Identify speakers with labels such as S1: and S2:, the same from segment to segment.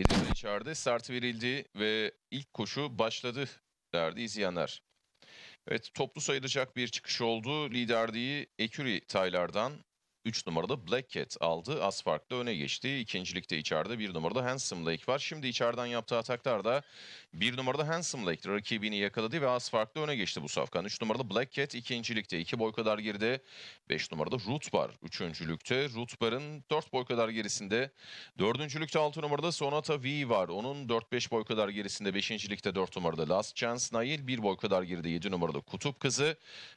S1: 7 numara içeride start verildi ve ilk koşu başladı derdi izleyenler. Evet toplu sayılacak bir çıkış oldu. Liderliği Eküri Taylar'dan 3 numarada Black Cat aldı. Az farklı öne geçti. İkincilikte içeride 1 numarada Handsome Lake var. Şimdi içeriden yaptığı ataklar da 1 numarada Handsome Lake rakibini yakaladı ve az farklı öne geçti bu safkan. 3 numarada Black Cat ikincilikte 2 boy kadar girdi. 5 numarada Root Bar üçüncülükte. Root Bar'ın 4 boy kadar gerisinde. Dördüncülükte 6 numarada Sonata V var. Onun 4-5 boy kadar gerisinde. Beşincilikte 4 numarada Last Chance Nail. 1 boy kadar girdi. 7 numarada Kutup Kızı.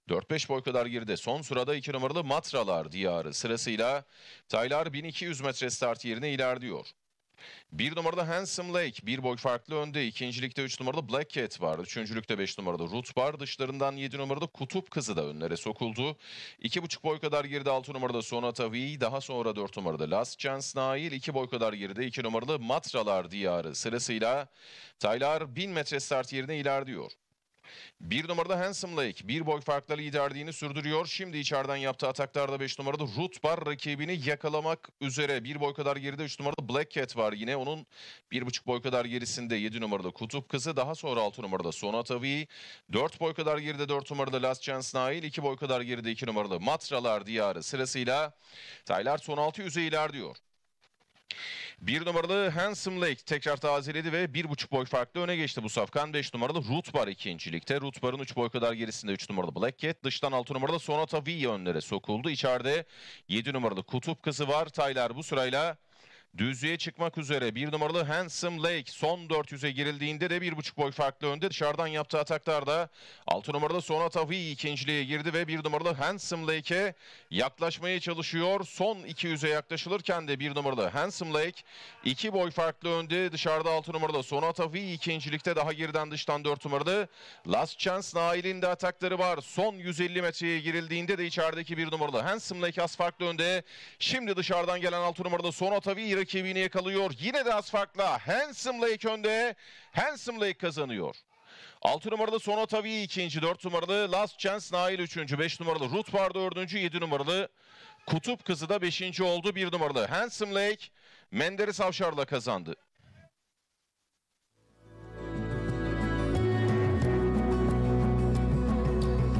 S1: 4-5 boy kadar girdi. Son sırada 2 numaralı Matralar diyarı sırasıyla Taylar 1200 metre start yerine ilerliyor. Bir numarada Handsome Lake bir boy farklı önde. İkincilikte 3 numarada Black Cat var. Üçüncülükte 5 numarada Root var. Dışlarından 7 numarada Kutup Kızı da önlere sokuldu. 2,5 boy kadar geride 6 numarada Sonata V. Daha sonra 4 numarada Last Chance Nail. 2 boy kadar geride 2 numaralı Matralar Diyarı. Sırasıyla Taylar 1000 metre start yerine ilerliyor. Bir numarada Handsome Lake bir boy farkla liderliğini sürdürüyor. Şimdi içeriden yaptığı ataklarda 5 numarada Root var rakibini yakalamak üzere. Bir boy kadar geride 3 numarada Black Cat var yine. Onun 1,5 boy kadar gerisinde 7 numarada Kutup Kızı. Daha sonra 6 numarada Sona Tavi. 4 boy kadar geride 4 numarada Last Chance Nail. 2 boy kadar geride 2 numaralı Matralar Diyarı sırasıyla Taylar son 6 yüze ilerliyor. Bir numaralı Handsome Lake tekrar tazeledi ve bir buçuk boy farklı öne geçti bu safkan. Beş numaralı Bar ikincilikte. Barın üç boy kadar gerisinde üç numaralı Black Cat. Dıştan altı numaralı Sonata V önlere sokuldu. İçeride yedi numaralı Kutup Kızı var. Taylar bu sırayla Düzlüğe çıkmak üzere bir numaralı Handsome Lake son 400'e girildiğinde de bir buçuk boy farklı önde. Dışarıdan yaptığı ataklarda 6 numaralı Sona Tavi ikinciliğe girdi ve bir numaralı Handsome Lake'e yaklaşmaya çalışıyor. Son 200'e yaklaşılırken de bir numaralı Handsome Lake iki boy farklı önde. Dışarıda 6 numaralı Sona Tavi ikincilikte daha geriden dıştan 4 numaralı Last Chance Nail'in de atakları var. Son 150 metreye girildiğinde de içerideki bir numaralı Handsome Lake az farklı önde. Şimdi dışarıdan gelen 6 numaralı Sona Tavi rakibini yakalıyor. Yine de az farkla Handsome Lake önde. Handsome Lake kazanıyor. 6 numaralı Sono Tavi ikinci, 4 numaralı Last Chance Nail üçüncü, 5 numaralı Ruth var dördüncü, 7 numaralı Kutup Kızı da beşinci oldu. 1 numaralı Handsome Lake Menderes Avşar'la kazandı.